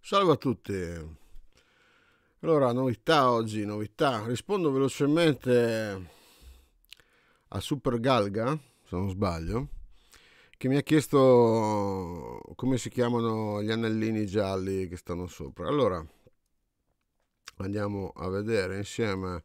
Salve a tutti. Allora, novità oggi, novità. Rispondo velocemente a Super Galga se non sbaglio, che mi ha chiesto come si chiamano gli anellini gialli che stanno sopra. Allora, andiamo a vedere insieme.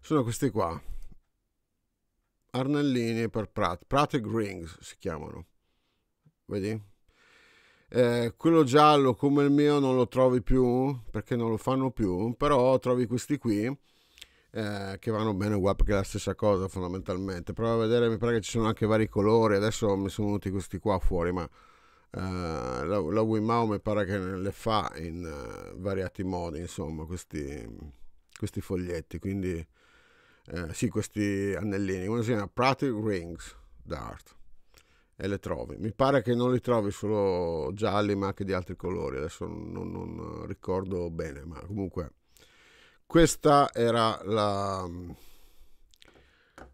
Sono questi qua. Arnellini per Pratt. Pratt e Grings si chiamano. Vedi? Eh, quello giallo come il mio non lo trovi più perché non lo fanno più, però trovi questi qui eh, che vanno bene uguale perché è la stessa cosa fondamentalmente. Prova a vedere, mi pare che ci sono anche vari colori, adesso mi sono venuti questi qua fuori, ma eh, la, la Wimau mi pare che le fa in eh, variati modi, insomma, questi, questi foglietti, quindi eh, sì, questi anellini uno si chiama Pratic Rings d'Art e le trovi. Mi pare che non li trovi solo gialli ma anche di altri colori, adesso non, non ricordo bene, ma comunque questa era la,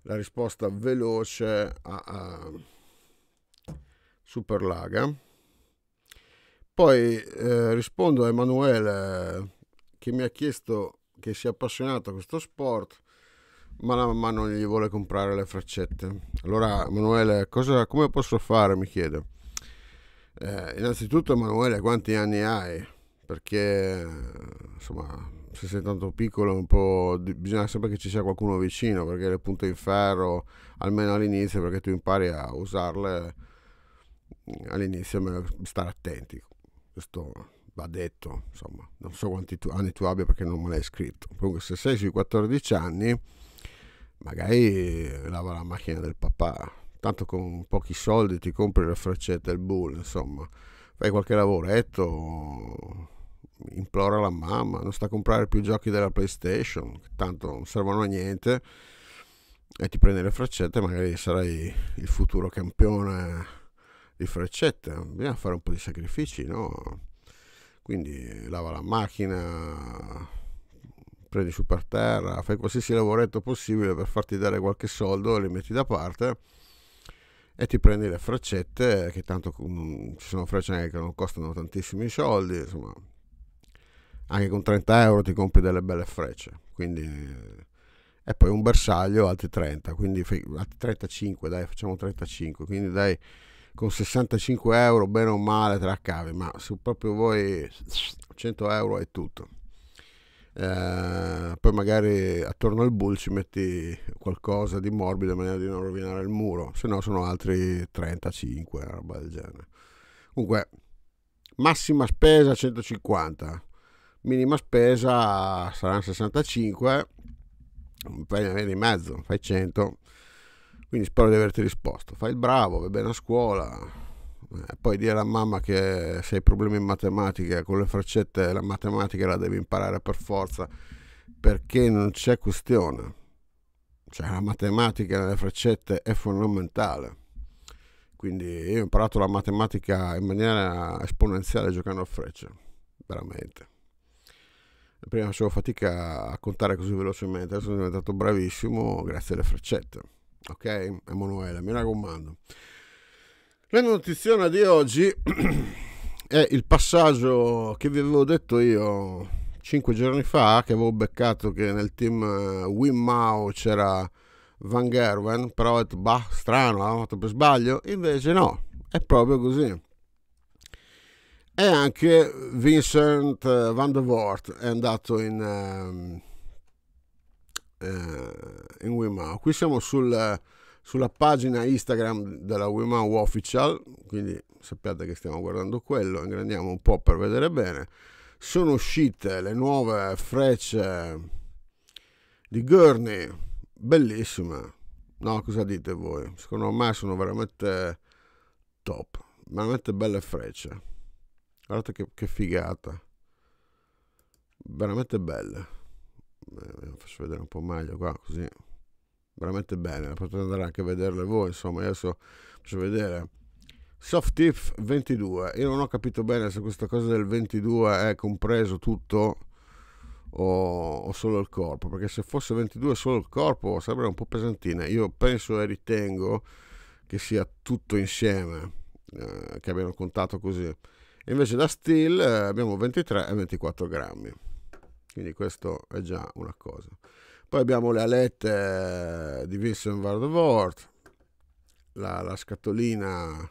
la risposta veloce a, a Superlaga. Poi eh, rispondo a Emanuele che mi ha chiesto che sia appassionato a questo sport, ma la mamma non gli vuole comprare le freccette. Allora, Emanuele, cosa, come posso fare? Mi chiede. Eh, innanzitutto, Emanuele, quanti anni hai? Perché, insomma, se sei tanto piccolo un po', bisogna sempre che ci sia qualcuno vicino perché le punte in ferro, almeno all'inizio, perché tu impari a usarle mm, all'inizio, meglio stare attenti. Questo va detto, insomma, non so quanti tu, anni tu abbia perché non me l'hai scritto. Comunque se sei sui 14 anni, magari lava la macchina del papà, tanto con pochi soldi ti compri la freccetta e il bull, insomma, fai qualche lavoretto implora la mamma, non sta a comprare più giochi della PlayStation, tanto non servono a niente, e ti prende le freccette, magari sarai il futuro campione di freccette, bisogna fare un po' di sacrifici, no? Quindi lava la macchina, prendi su per terra, fai qualsiasi lavoretto possibile per farti dare qualche soldo, e li metti da parte e ti prendi le freccette, che tanto mm, ci sono frecce che non costano tantissimi soldi, insomma anche con 30 euro ti compri delle belle frecce. Quindi, eh, e poi un bersaglio altri 30, quindi altri 35, dai, facciamo 35. Quindi dai, con 65 euro, bene o male, te la cavi, ma se proprio voi 100 euro è tutto. Eh, poi magari attorno al bull ci metti qualcosa di morbido in maniera di non rovinare il muro, se no sono altri 35, una roba del genere. Comunque, massima spesa 150 minima spesa saranno 65 fai una vena mezzo fai 100 quindi spero di averti risposto fai il bravo vai bene a scuola e eh, poi dire alla mamma che se hai problemi in matematica con le freccette la matematica la devi imparare per forza perché non c'è questione cioè la matematica nelle freccette è fondamentale quindi io ho imparato la matematica in maniera esponenziale giocando a frecce veramente prima facevo fatica a contare così velocemente, adesso sono diventato bravissimo grazie alle freccette. Ok, Emanuele, mi raccomando. La notizia di oggi è il passaggio che vi avevo detto io cinque giorni fa, che avevo beccato che nel team eh, Wim c'era Van Gerwen, però ho detto, bah, strano, l'avevamo fatto per sbaglio, invece no, è proprio così. E anche Vincent van der Voort è andato in, um, eh, in WMAO. Qui siamo sul, sulla pagina Instagram della WMAO Official, quindi sappiate che stiamo guardando quello, ingrandiamo un po' per vedere bene. Sono uscite le nuove frecce di Gurney, bellissime. No, cosa dite voi? Secondo me sono veramente top, veramente belle frecce. Guardate che, che figata. Veramente belle. Eh, faccio vedere un po' meglio qua così. Veramente belle. Potete andare anche a vederle voi. Insomma, adesso faccio vedere. Soft Tiff 22. Io non ho capito bene se questa cosa del 22 è compreso tutto o, o solo il corpo. Perché se fosse 22 solo il corpo sarebbe un po' pesantina. Io penso e ritengo che sia tutto insieme. Eh, che abbiano contato così Invece da steel eh, abbiamo 23 e 24 grammi. Quindi questo è già una cosa. Poi abbiamo le alette eh, di Vincent Vandervoort, la, la scatolina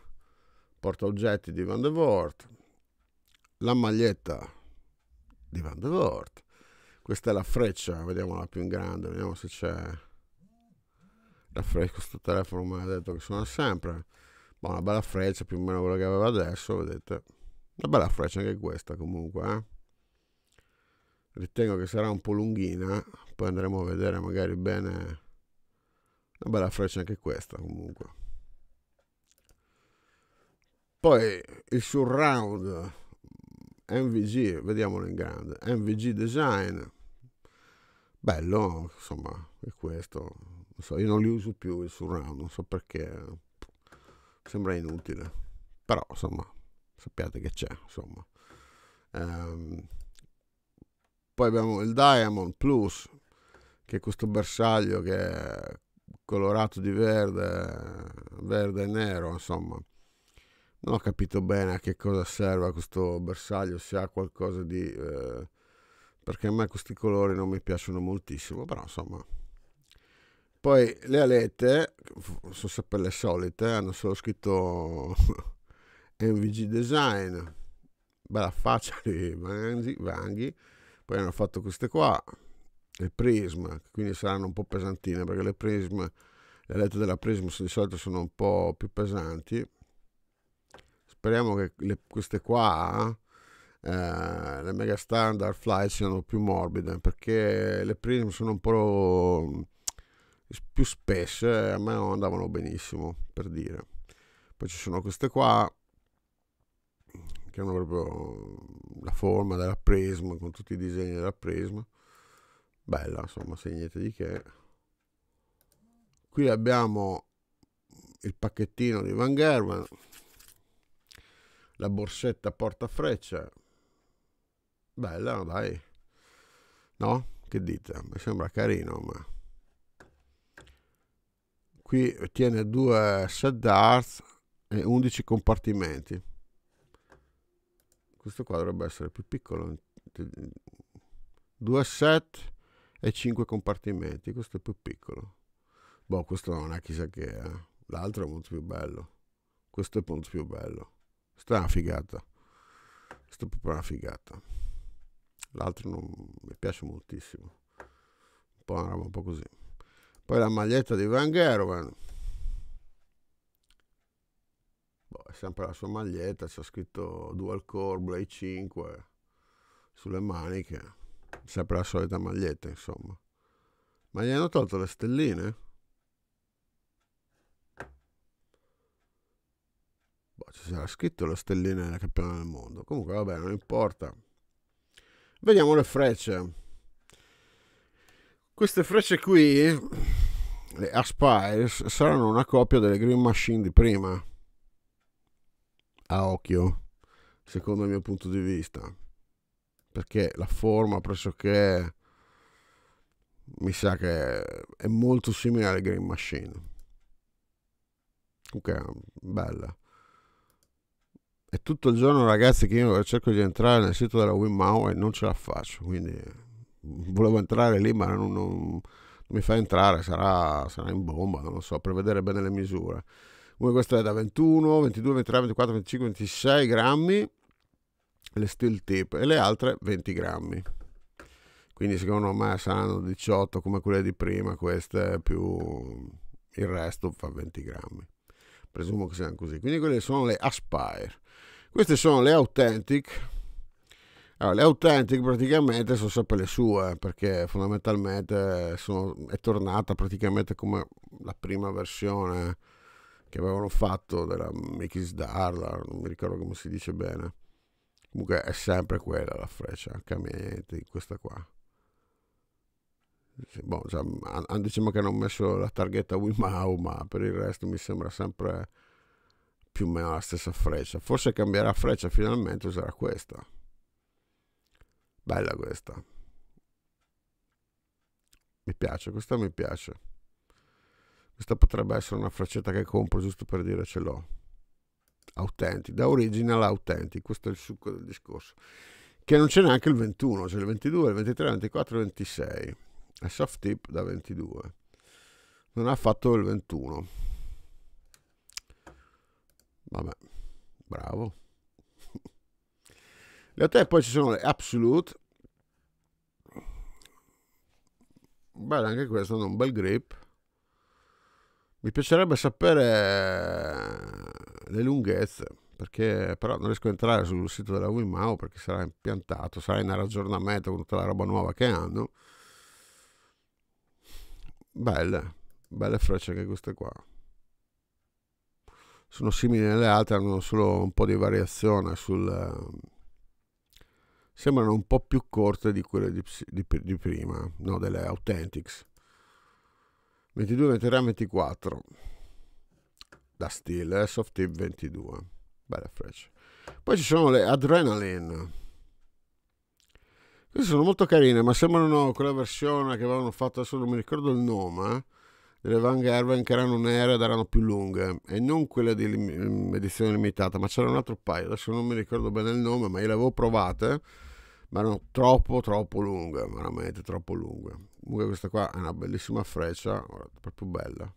porta oggetti di Van de Vandervoort, la maglietta di Van de Vandervoort. Questa è la freccia, vediamola più in grande, vediamo se c'è la freccia. Questo telefono mi ha detto che suona sempre. Ma una bella freccia, più o meno quella che aveva adesso, vedete. Una bella freccia anche questa comunque. Eh? Ritengo che sarà un po' lunghina, poi andremo a vedere magari bene. Una bella freccia anche questa comunque. Poi il surround MVG, vediamolo in grande. MVG Design. Bello, insomma, è questo. Non so, io non li uso più il surround, non so perché. Sembra inutile. Però, insomma, sappiate che c'è, insomma. Um, poi abbiamo il Diamond Plus, che è questo bersaglio che è colorato di verde, verde e nero, insomma. Non ho capito bene a che cosa serva questo bersaglio, se ha qualcosa di... Eh, perché a me questi colori non mi piacciono moltissimo, però insomma... Poi le alette, sono sempre le solite, hanno solo scritto MVG Design, bella faccia di Vanghi, Vanghi. poi hanno fatto queste qua, le Prism, quindi saranno un po' pesantine perché le Prism, le lette della Prism di solito sono un po' più pesanti. Speriamo che le, queste qua, eh, le Mega Standard Fly, siano più morbide perché le Prism sono un po' più spesse, a me non andavano benissimo per dire. Poi ci sono queste qua, che hanno proprio la forma della Prisma, con tutti i disegni della Prisma. Bella, insomma, se niente di che. Qui abbiamo il pacchettino di Van Gerwen, la borsetta porta frecce. Bella, dai. No? Che dite? Mi sembra carino, ma... Qui tiene due set d'art e 11 compartimenti questo qua dovrebbe essere più piccolo due set e cinque compartimenti questo è più piccolo boh questo non è chissà che eh. l'altro è molto più bello questo è molto più bello questa è una figata questo è proprio una figata l'altro non mi piace moltissimo un po' una roba un po' così poi la maglietta di Van Gerwen sempre la sua maglietta, c'è scritto Dual Core Blade 5 sulle maniche, sempre la solita maglietta insomma. Ma gli hanno tolto le stelline? Boh, ci sarà scritto le stelline del campione del mondo. Comunque vabbè, non importa. Vediamo le frecce. Queste frecce qui, le Aspires, saranno una copia delle Green Machine di prima a occhio, secondo il mio punto di vista, perché la forma pressoché mi sa che è molto simile alle Green Machine. Ok, bella. È tutto il giorno ragazzi che io cerco di entrare nel sito della WinMow e non ce la faccio, quindi volevo entrare lì ma non, non, non mi fa entrare, sarà, sarà in bomba, non lo so, per vedere bene le misure. Una questa è da 21, 22, 23, 24, 25, 26 grammi, le steel tip e le altre 20 grammi. Quindi secondo me saranno 18 come quelle di prima, queste più il resto fa 20 grammi. Presumo che siano così. Quindi quelle sono le Aspire. Queste sono le Authentic. Allora, le Authentic praticamente sono sempre le sue, perché fondamentalmente sono, è tornata praticamente come la prima versione che avevano fatto della Mickey's Darla, non mi ricordo come si dice bene. Comunque è sempre quella la freccia, cambiati, questa qua. Sì, boh, cioè, hanno diciamo che hanno messo la targhetta Wimau, ma per il resto mi sembra sempre più o meno la stessa freccia. Forse cambierà freccia finalmente sarà questa. Bella questa. Mi piace, questa mi piace. Questa potrebbe essere una freccetta che compro giusto per dire ce l'ho. Authentic, da original authentic, questo è il succo del discorso. Che non c'è neanche il 21, c'è il 22, il 23, il 24, il 26. È soft tip da 22. Non ha fatto il 21. Vabbè, bravo. Le hotel poi ci sono le Absolute. Beh, anche questo hanno un bel grip. Mi piacerebbe sapere eh, le lunghezze, perché però non riesco a entrare sul sito della Wilmao perché sarà impiantato, sarà in aggiornamento con tutta la roba nuova che hanno. Belle, belle frecce anche queste qua. Sono simili alle altre, hanno solo un po' di variazione sul... Ehm, sembrano un po' più corte di quelle di, di, di prima, no, delle Authentics. 22, 23, 24 da Steel eh? soft tip 22 bella freccia poi ci sono le adrenaline queste sono molto carine ma sembrano quella versione che avevano fatto adesso non mi ricordo il nome eh? delle Van Gerwen che erano nere ed erano più lunghe e non quelle di lim- edizione limitata ma c'era un altro paio adesso non mi ricordo bene il nome ma io le avevo provate ma non troppo troppo lunga, veramente troppo lunga. Comunque questa qua è una bellissima freccia, guardate, proprio bella.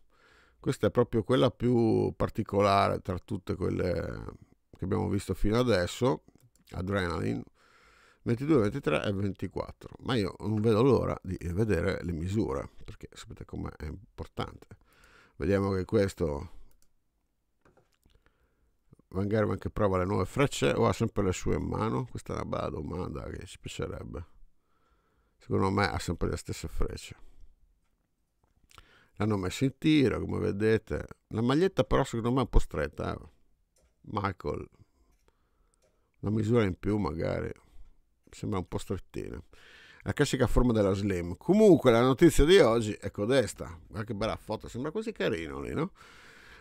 Questa è proprio quella più particolare tra tutte quelle che abbiamo visto fino adesso, Adrenaline 22, 23 e 24, ma io non vedo l'ora di vedere le misure, perché sapete com'è, importante. Vediamo che questo Van Gerwen che prova le nuove frecce o ha sempre le sue in mano? Questa è una bella domanda che ci piacerebbe. Secondo me ha sempre le stesse frecce. L'hanno messo in tiro, come vedete. La maglietta però secondo me è un po' stretta. Eh? Michael, una misura in più magari. Sembra un po' strettina. La classica forma della slim. Comunque la notizia di oggi è codesta. Guarda che bella foto, sembra così carino lì, no?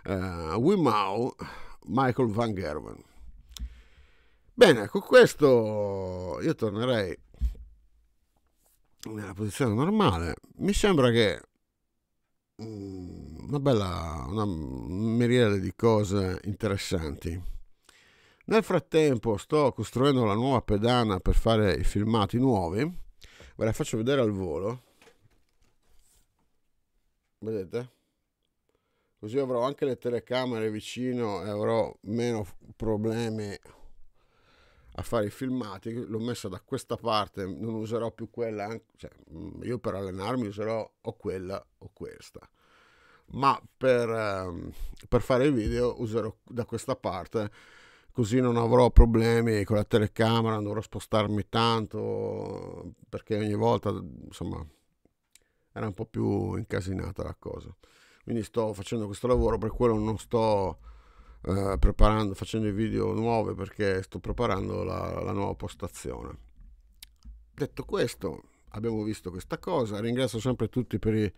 Uh, Wimau Michael Van Gerwen. Bene, con questo io tornerei nella posizione normale. Mi sembra che mm, una bella una miriade di cose interessanti. Nel frattempo sto costruendo la nuova pedana per fare i filmati nuovi. Ve la faccio vedere al volo. Vedete? così avrò anche le telecamere vicino e avrò meno problemi a fare i filmati l'ho messa da questa parte non userò più quella cioè, mm, io per allenarmi userò o quella o questa ma per, ehm, per fare i video userò da questa parte così non avrò problemi con la telecamera non dovrò spostarmi tanto perché ogni volta insomma era un po' più incasinata la cosa quindi sto facendo questo lavoro, per quello non sto eh, preparando, facendo i video nuovi perché sto preparando la, la nuova postazione. Detto questo, abbiamo visto questa cosa. Ringrazio sempre tutti per i,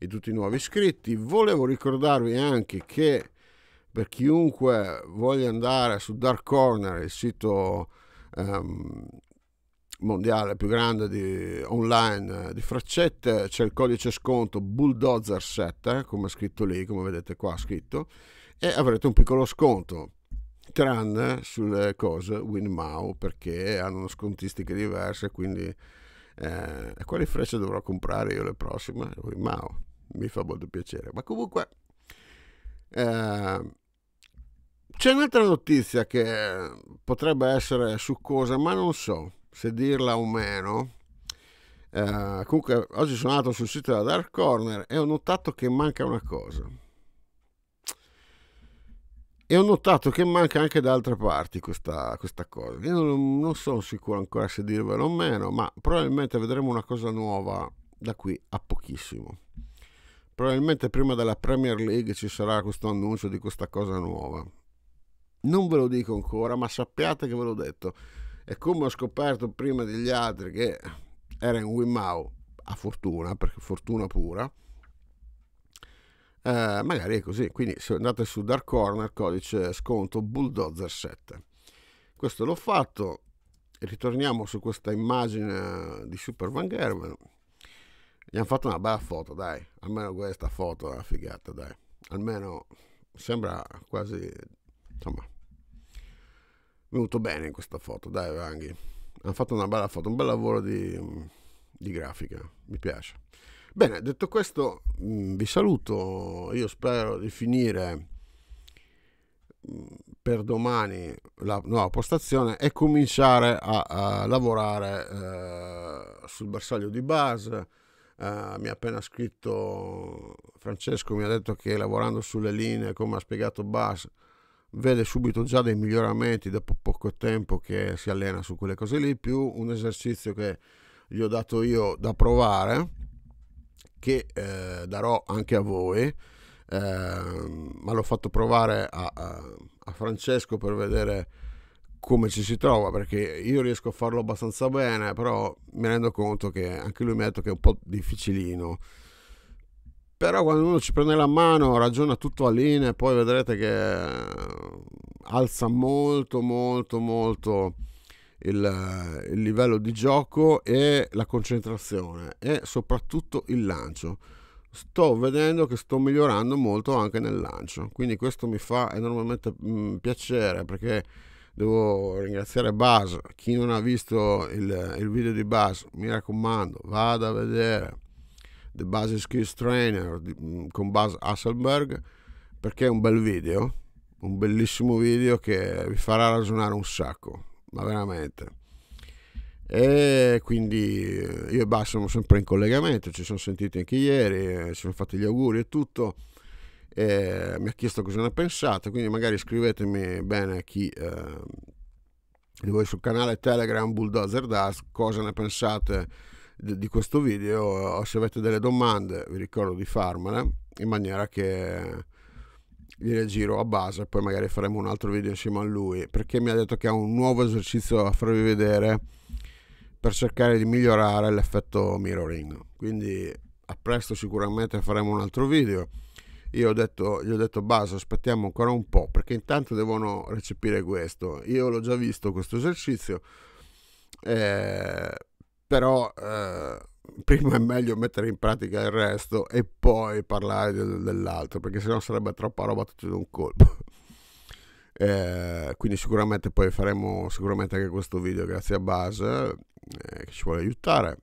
i, tutti i nuovi iscritti. Volevo ricordarvi anche che per chiunque voglia andare su Dark Corner, il sito ehm, mondiale più grande di, online eh, di freccette, c'è il codice sconto Bulldozer 7, come scritto lì, come vedete qua scritto, e avrete un piccolo sconto, tranne sulle cose winmau perché hanno scontistiche diverse, quindi eh, quali frecce dovrò comprare io le prossime? winmau mi fa molto piacere. Ma comunque... Eh, c'è un'altra notizia che potrebbe essere succosa, ma non so se dirla o meno. Eh, comunque oggi sono andato sul sito della Dark Corner e ho notato che manca una cosa. E ho notato che manca anche da altre parti questa, questa cosa. Io non, non sono sicuro ancora se dirvelo o meno, ma probabilmente vedremo una cosa nuova da qui a pochissimo. Probabilmente prima della Premier League ci sarà questo annuncio di questa cosa nuova. Non ve lo dico ancora, ma sappiate che ve l'ho detto e come ho scoperto prima degli altri che era in Wimau, a fortuna, perché fortuna pura, eh, magari è così. Quindi se andate su Dark Corner, codice sconto Bulldozer7. Questo l'ho fatto. Ritorniamo su questa immagine di Super Van Gerwen. Gli hanno fatto una bella foto, dai. Almeno questa foto è una figata, dai. Almeno sembra quasi... insomma venuto bene in questa foto, dai Ranghi. Hanno fatto una bella foto, un bel lavoro di, di grafica, mi piace. Bene, detto questo, mm, vi saluto. Io spero di finire mm, per domani la nuova postazione e cominciare a, a lavorare eh, sul bersaglio di base. Eh, mi ha appena scritto Francesco, mi ha detto che lavorando sulle linee, come ha spiegato Bas, vede subito già dei miglioramenti dopo poco tempo che si allena su quelle cose lì, più un esercizio che gli ho dato io da provare, che eh, darò anche a voi, eh, ma l'ho fatto provare a, a, a Francesco per vedere come ci si trova, perché io riesco a farlo abbastanza bene, però mi rendo conto che anche lui mi ha detto che è un po' difficilino però quando uno ci prende la mano ragiona tutto a linee poi vedrete che eh, alza molto molto molto il, eh, il, livello di gioco e la concentrazione e soprattutto il lancio sto vedendo che sto migliorando molto anche nel lancio quindi questo mi fa enormemente mh, mm, piacere perché devo ringraziare Buzz chi non ha visto il, il video di Buzz mi raccomando vada a vedere The Buzz Skills Trainer di, mm, con Buzz Hasselberg perché è un bel video, un bellissimo video che vi farà ragionare un sacco, ma veramente. E quindi eh, io e Buzz siamo sempre in collegamento, ci siamo sentiti anche ieri, eh, ci siamo fatti gli auguri e tutto. E mi ha chiesto cosa ne pensate, quindi magari scrivetemi bene a chi... Eh, di voi sul canale Telegram Bulldozer Dust cosa ne pensate di questo video se avete delle domande vi ricordo di farmele in maniera che gliele giro a base poi magari faremo un altro video insieme a lui perché mi ha detto che ha un nuovo esercizio da farvi vedere per cercare di migliorare l'effetto mirroring quindi a presto sicuramente faremo un altro video io ho detto, gli ho detto basta aspettiamo ancora un po' perché intanto devono recepire questo io l'ho già visto questo esercizio eh, però eh, prima è meglio mettere in pratica il resto e poi parlare del, dell'altro, perché sennò sarebbe troppa roba tutto in un colpo. Eh, quindi sicuramente poi faremo sicuramente anche questo video grazie a Base eh, che ci vuole aiutare.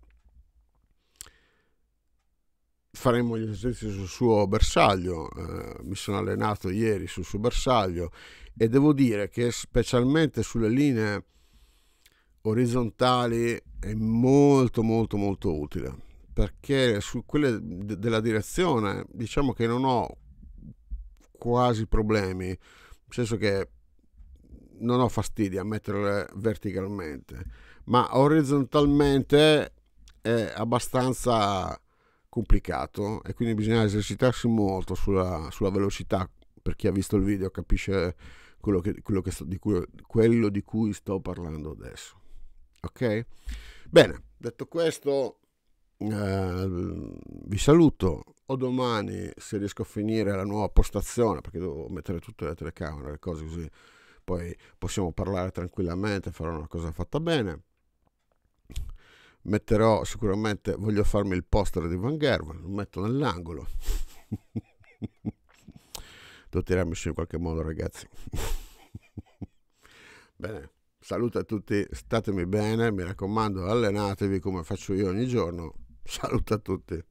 Faremo gli esercizi sul suo bersaglio, eh, mi sono allenato ieri sul suo bersaglio e devo dire che specialmente sulle linee orizzontali è molto molto molto utile perché su quelle de- della direzione diciamo che non ho quasi problemi nel senso che non ho fastidio a metterle verticalmente ma orizzontalmente è abbastanza complicato e quindi bisogna esercitarsi molto sulla, sulla velocità per chi ha visto il video capisce quello, che, quello, che sto, di cui, quello di cui sto parlando adesso Ok? Bene, detto questo, eh, vi saluto. O domani, se riesco a finire la nuova postazione, perché devo mettere tutte le telecamere, le cose così, poi possiamo parlare tranquillamente, farò una cosa fatta bene. Metterò sicuramente, voglio farmi il poster di Van Gerwen, lo metto nell'angolo. devo tirarmi su in qualche modo, ragazzi. Bene saluto a tutti, statemi bene, mi raccomando, allenatevi come faccio io ogni giorno. Saluto a tutti.